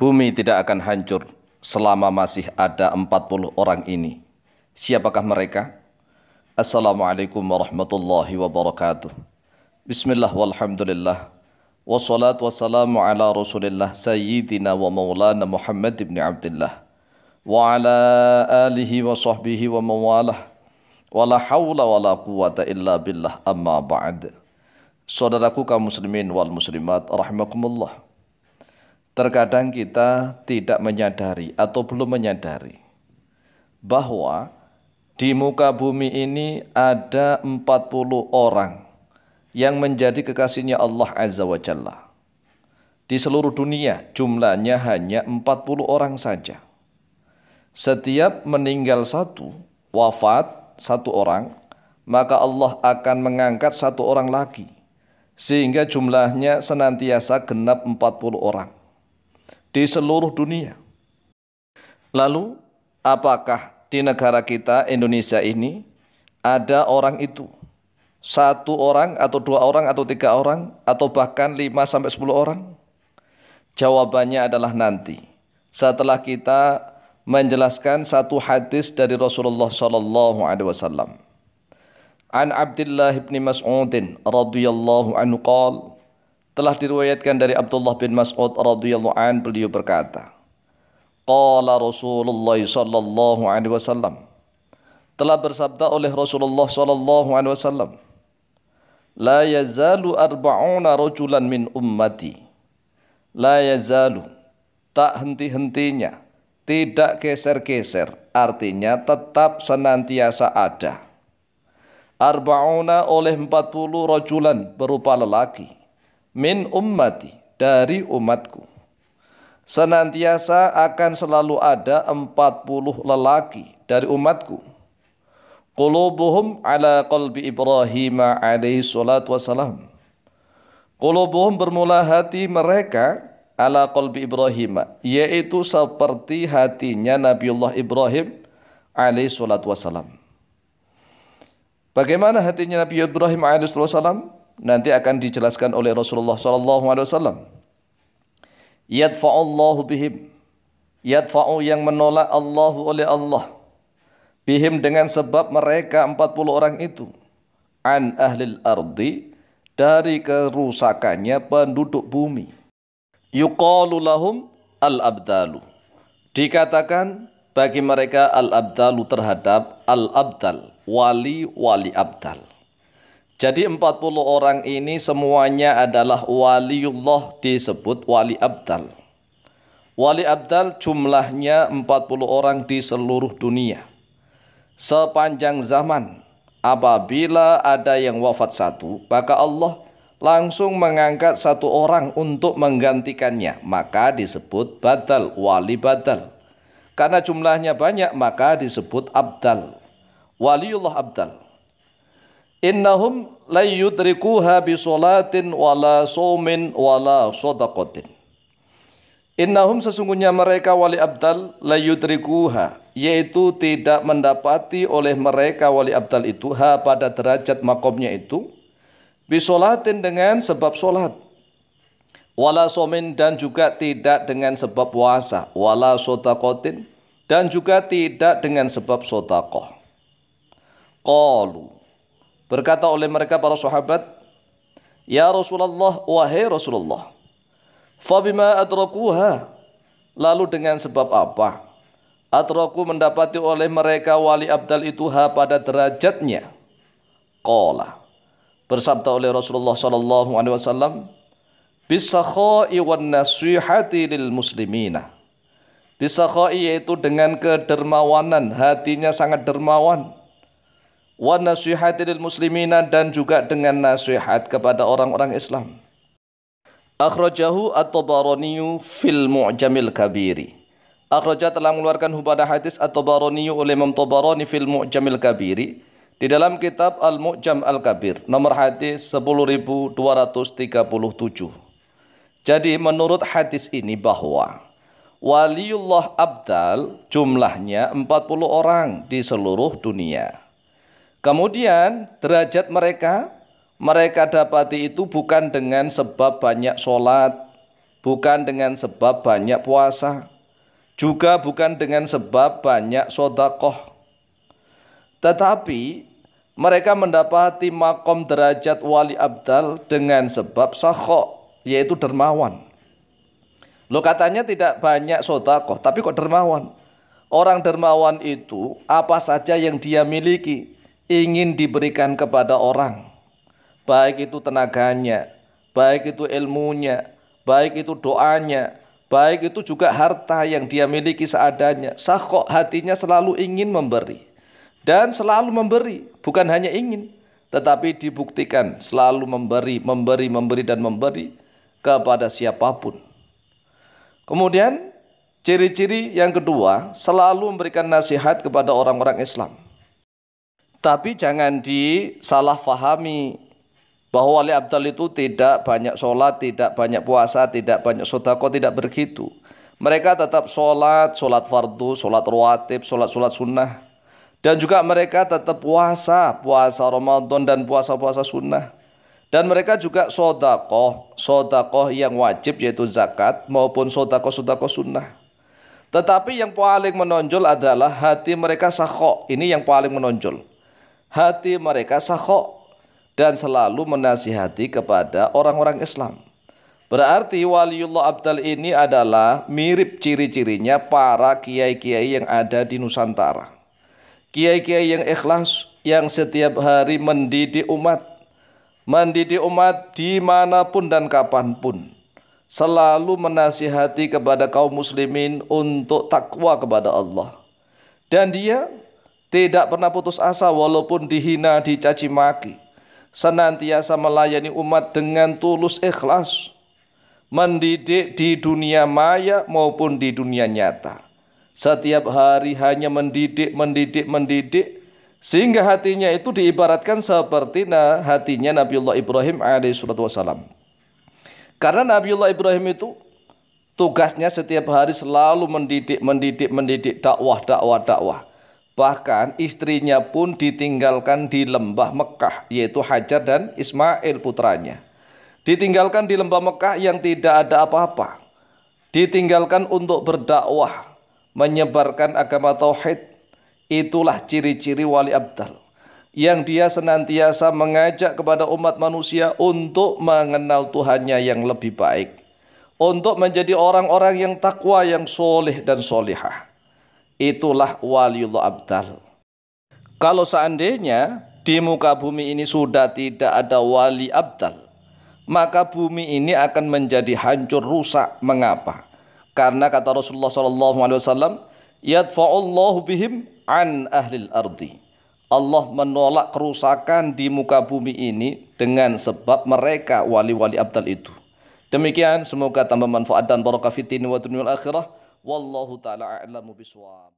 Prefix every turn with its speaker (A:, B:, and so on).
A: Bumi tidak akan hancur selama masih ada 40 orang ini. Siapakah mereka? Assalamualaikum warahmatullahi wabarakatuh. Bismillah walhamdulillah. Wassalatu wassalamu ala rasulillah sayyidina wa maulana Muhammad ibn Abdullah. Wa ala alihi wa sahbihi wa mawalah. Wala hawla wala quwata illa billah amma ba'd. Saudaraku kaum muslimin wal muslimat rahimakumullah terkadang kita tidak menyadari atau belum menyadari bahwa di muka bumi ini ada 40 orang yang menjadi kekasihnya Allah Azza wa Jalla. Di seluruh dunia jumlahnya hanya 40 orang saja. Setiap meninggal satu, wafat satu orang, maka Allah akan mengangkat satu orang lagi. Sehingga jumlahnya senantiasa genap 40 orang di seluruh dunia. Lalu, apakah di negara kita Indonesia ini ada orang itu? Satu orang atau dua orang atau tiga orang atau bahkan lima sampai sepuluh orang? Jawabannya adalah nanti. Setelah kita menjelaskan satu hadis dari Rasulullah sallallahu alaihi wasallam. An Abdullah Ibn Mas'udin radhiyallahu anhu qala telah diriwayatkan dari Abdullah bin Mas'ud radhiyallahu an beliau berkata Qala Rasulullah sallallahu alaihi wasallam telah bersabda oleh Rasulullah sallallahu alaihi wasallam La yazalu arba'una rajulan min ummati La yazalu tak henti-hentinya tidak geser-geser artinya tetap senantiasa ada Arba'una oleh 40 rajulan berupa lelaki min ummati dari umatku senantiasa akan selalu ada 40 lelaki dari umatku qulubuhum ala qalbi Ibrahim alaihi salatu wasalam qulubuhum bermula hati mereka ala qalbi Ibrahim yaitu seperti hatinya Nabiullah Ibrahim alaihi salatu wasalam Bagaimana hatinya Nabi Ibrahim alaihi wasalam? nanti akan dijelaskan oleh Rasulullah sallallahu alaihi wasallam. Yadfa'allahu bihim. Yadfa'u yang menolak Allah oleh Allah. Bihim dengan sebab mereka 40 orang itu an ahlil ardi dari kerusakannya penduduk bumi. Yuqalu lahum al-abdalu. Dikatakan bagi mereka al-abdalu terhadap al-abdal, wali-wali abdal. Jadi 40 orang ini semuanya adalah waliullah disebut wali abdal. Wali abdal jumlahnya 40 orang di seluruh dunia. Sepanjang zaman apabila ada yang wafat satu, maka Allah langsung mengangkat satu orang untuk menggantikannya, maka disebut badal, wali badal. Karena jumlahnya banyak, maka disebut abdal. Waliullah abdal innahum layyudrikuha bisolatin wala saumin wala sodakotin. innahum sesungguhnya mereka wali abdal layyudrikuha, yaitu tidak mendapati oleh mereka wali abdal itu ha pada derajat makomnya itu bisolatin dengan sebab solat wala somin dan juga tidak dengan sebab puasa wala sotakotin dan juga tidak dengan sebab sotakoh Qalu Berkata oleh mereka para sahabat, "Ya Rasulullah, wahai Rasulullah, fabima adrakuha, Lalu dengan sebab apa? Adraku mendapati oleh mereka wali abdal itu ha pada derajatnya. Qala. Bersabda oleh Rasulullah saw alaihi wasallam, "Bisakhai wan nasihati lil muslimina." Bisakhai yaitu dengan kedermawanan, hatinya sangat dermawan wa nasihati muslimina dan juga dengan nasihat kepada orang-orang Islam. Akhrajahu at-Tabaraniyu fil Mu'jamil Kabiri. Akhraja telah mengeluarkan hubada hadis at-Tabaraniyu oleh Imam Tabarani fil Mu'jamil Kabiri di dalam kitab Al-Mu'jam Al-Kabir nomor hadis 10237. Jadi menurut hadis ini bahwa Waliullah Abdal jumlahnya 40 orang di seluruh dunia. Kemudian derajat mereka mereka dapati itu bukan dengan sebab banyak sholat, bukan dengan sebab banyak puasa, juga bukan dengan sebab banyak sodakoh. Tetapi mereka mendapati makom derajat wali abdal dengan sebab sahok, yaitu dermawan. Lo katanya tidak banyak sodakoh, tapi kok dermawan? Orang dermawan itu apa saja yang dia miliki, ingin diberikan kepada orang, baik itu tenaganya, baik itu ilmunya, baik itu doanya, baik itu juga harta yang dia miliki seadanya. Sakok hatinya selalu ingin memberi dan selalu memberi, bukan hanya ingin, tetapi dibuktikan selalu memberi, memberi, memberi dan memberi kepada siapapun. Kemudian ciri-ciri yang kedua, selalu memberikan nasihat kepada orang-orang Islam. Tapi jangan disalahfahami bahwa wali abdal itu tidak banyak sholat, tidak banyak puasa, tidak banyak sodako, tidak begitu. Mereka tetap sholat, sholat fardu, sholat rawatib, sholat-sholat sunnah. Dan juga mereka tetap puasa, puasa Ramadan dan puasa-puasa sunnah. Dan mereka juga sodakoh, sodakoh yang wajib yaitu zakat maupun sodakoh-sodakoh sunnah. Tetapi yang paling menonjol adalah hati mereka sakho. Ini yang paling menonjol hati mereka sahok dan selalu menasihati kepada orang-orang Islam. Berarti waliullah abdal ini adalah mirip ciri-cirinya para kiai-kiai yang ada di Nusantara. Kiai-kiai yang ikhlas yang setiap hari mendidik umat. Mendidik umat dimanapun dan kapanpun selalu menasihati kepada kaum muslimin untuk takwa kepada Allah. Dan dia tidak pernah putus asa walaupun dihina, dicaci maki. Senantiasa melayani umat dengan tulus ikhlas, mendidik di dunia maya maupun di dunia nyata. Setiap hari hanya mendidik, mendidik, mendidik sehingga hatinya itu diibaratkan seperti nah, hatinya Nabiullah Ibrahim alaihissalam. Karena Nabiullah Ibrahim itu tugasnya setiap hari selalu mendidik, mendidik, mendidik dakwah, dakwah, dakwah Bahkan istrinya pun ditinggalkan di lembah Mekah, yaitu Hajar dan Ismail putranya. Ditinggalkan di lembah Mekah yang tidak ada apa-apa. Ditinggalkan untuk berdakwah, menyebarkan agama tauhid. Itulah ciri-ciri wali abdal yang dia senantiasa mengajak kepada umat manusia untuk mengenal Tuhannya yang lebih baik, untuk menjadi orang-orang yang takwa, yang soleh dan solehah itulah waliullah abdal. Kalau seandainya di muka bumi ini sudah tidak ada wali abdal, maka bumi ini akan menjadi hancur rusak. Mengapa? Karena kata Rasulullah SAW, Yadfa'ullahu bihim an ahlil ardi. Allah menolak kerusakan di muka bumi ini dengan sebab mereka wali-wali abdal itu. Demikian, semoga tambah manfaat dan barokah fitni wa dunia akhirah. والله تعالى أعلم بصواب